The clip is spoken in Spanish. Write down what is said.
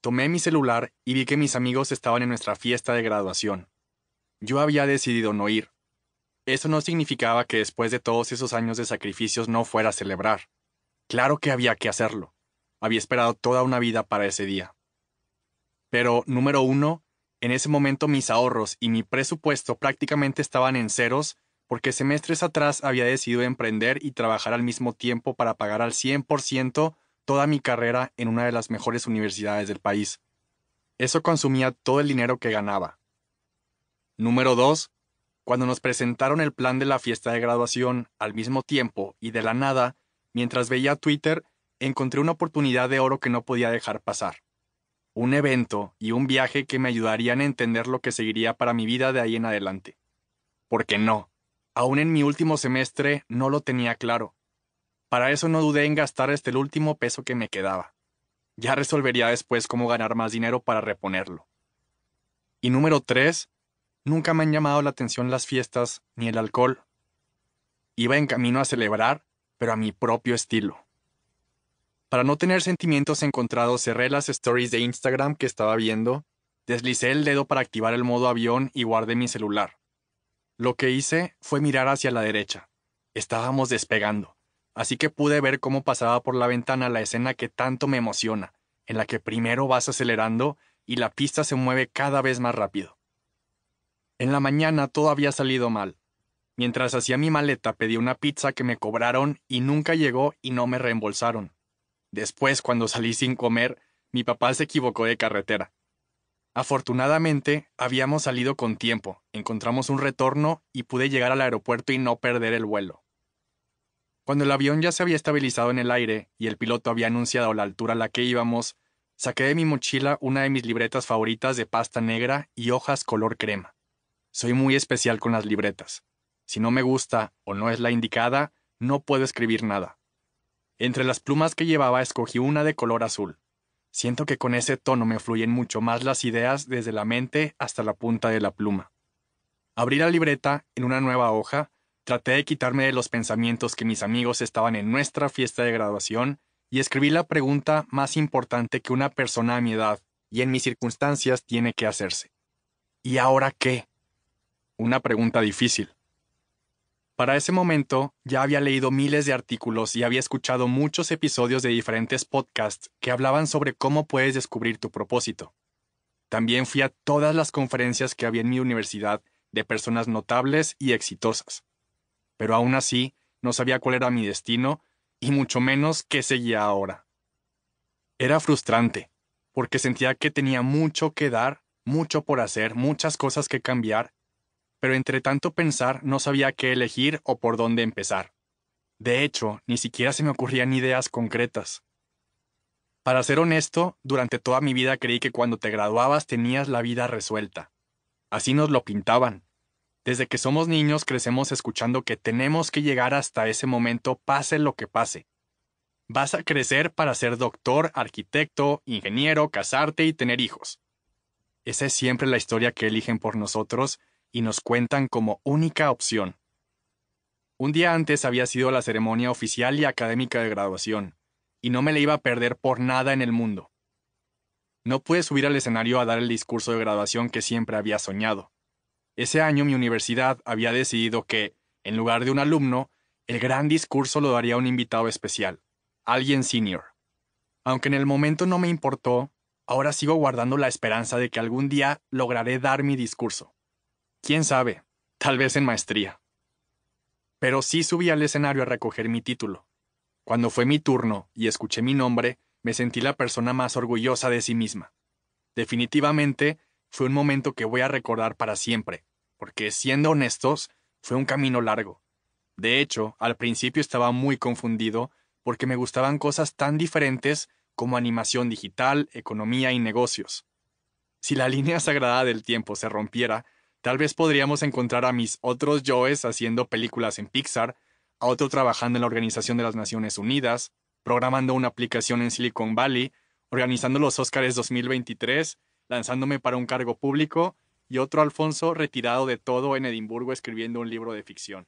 Tomé mi celular y vi que mis amigos estaban en nuestra fiesta de graduación. Yo había decidido no ir. Eso no significaba que después de todos esos años de sacrificios no fuera a celebrar. Claro que había que hacerlo. Había esperado toda una vida para ese día. Pero, número uno, en ese momento mis ahorros y mi presupuesto prácticamente estaban en ceros porque semestres atrás había decidido emprender y trabajar al mismo tiempo para pagar al 100% toda mi carrera en una de las mejores universidades del país. Eso consumía todo el dinero que ganaba. Número 2. Cuando nos presentaron el plan de la fiesta de graduación al mismo tiempo y de la nada, mientras veía Twitter, encontré una oportunidad de oro que no podía dejar pasar. Un evento y un viaje que me ayudarían a entender lo que seguiría para mi vida de ahí en adelante. Porque no, aún en mi último semestre no lo tenía claro. Para eso no dudé en gastar hasta el último peso que me quedaba. Ya resolvería después cómo ganar más dinero para reponerlo. Y número tres, Nunca me han llamado la atención las fiestas ni el alcohol. Iba en camino a celebrar, pero a mi propio estilo. Para no tener sentimientos encontrados, cerré las stories de Instagram que estaba viendo, deslicé el dedo para activar el modo avión y guardé mi celular. Lo que hice fue mirar hacia la derecha. Estábamos despegando así que pude ver cómo pasaba por la ventana la escena que tanto me emociona, en la que primero vas acelerando y la pista se mueve cada vez más rápido. En la mañana todo había salido mal. Mientras hacía mi maleta pedí una pizza que me cobraron y nunca llegó y no me reembolsaron. Después, cuando salí sin comer, mi papá se equivocó de carretera. Afortunadamente, habíamos salido con tiempo, encontramos un retorno y pude llegar al aeropuerto y no perder el vuelo. Cuando el avión ya se había estabilizado en el aire y el piloto había anunciado la altura a la que íbamos, saqué de mi mochila una de mis libretas favoritas de pasta negra y hojas color crema. Soy muy especial con las libretas. Si no me gusta o no es la indicada, no puedo escribir nada. Entre las plumas que llevaba escogí una de color azul. Siento que con ese tono me fluyen mucho más las ideas desde la mente hasta la punta de la pluma. Abrí la libreta en una nueva hoja Traté de quitarme de los pensamientos que mis amigos estaban en nuestra fiesta de graduación y escribí la pregunta más importante que una persona a mi edad y en mis circunstancias tiene que hacerse. ¿Y ahora qué? Una pregunta difícil. Para ese momento ya había leído miles de artículos y había escuchado muchos episodios de diferentes podcasts que hablaban sobre cómo puedes descubrir tu propósito. También fui a todas las conferencias que había en mi universidad de personas notables y exitosas pero aún así no sabía cuál era mi destino y mucho menos qué seguía ahora. Era frustrante, porque sentía que tenía mucho que dar, mucho por hacer, muchas cosas que cambiar, pero entre tanto pensar no sabía qué elegir o por dónde empezar. De hecho, ni siquiera se me ocurrían ideas concretas. Para ser honesto, durante toda mi vida creí que cuando te graduabas tenías la vida resuelta. Así nos lo pintaban, desde que somos niños crecemos escuchando que tenemos que llegar hasta ese momento pase lo que pase. Vas a crecer para ser doctor, arquitecto, ingeniero, casarte y tener hijos. Esa es siempre la historia que eligen por nosotros y nos cuentan como única opción. Un día antes había sido la ceremonia oficial y académica de graduación, y no me la iba a perder por nada en el mundo. No pude subir al escenario a dar el discurso de graduación que siempre había soñado. Ese año mi universidad había decidido que, en lugar de un alumno, el gran discurso lo daría un invitado especial, alguien senior. Aunque en el momento no me importó, ahora sigo guardando la esperanza de que algún día lograré dar mi discurso. Quién sabe, tal vez en maestría. Pero sí subí al escenario a recoger mi título. Cuando fue mi turno y escuché mi nombre, me sentí la persona más orgullosa de sí misma. Definitivamente, fue un momento que voy a recordar para siempre, porque siendo honestos, fue un camino largo. De hecho, al principio estaba muy confundido porque me gustaban cosas tan diferentes como animación digital, economía y negocios. Si la línea sagrada del tiempo se rompiera, tal vez podríamos encontrar a mis otros yoes haciendo películas en Pixar, a otro trabajando en la Organización de las Naciones Unidas, programando una aplicación en Silicon Valley, organizando los Óscares 2023, lanzándome para un cargo público y otro Alfonso retirado de todo en Edimburgo escribiendo un libro de ficción.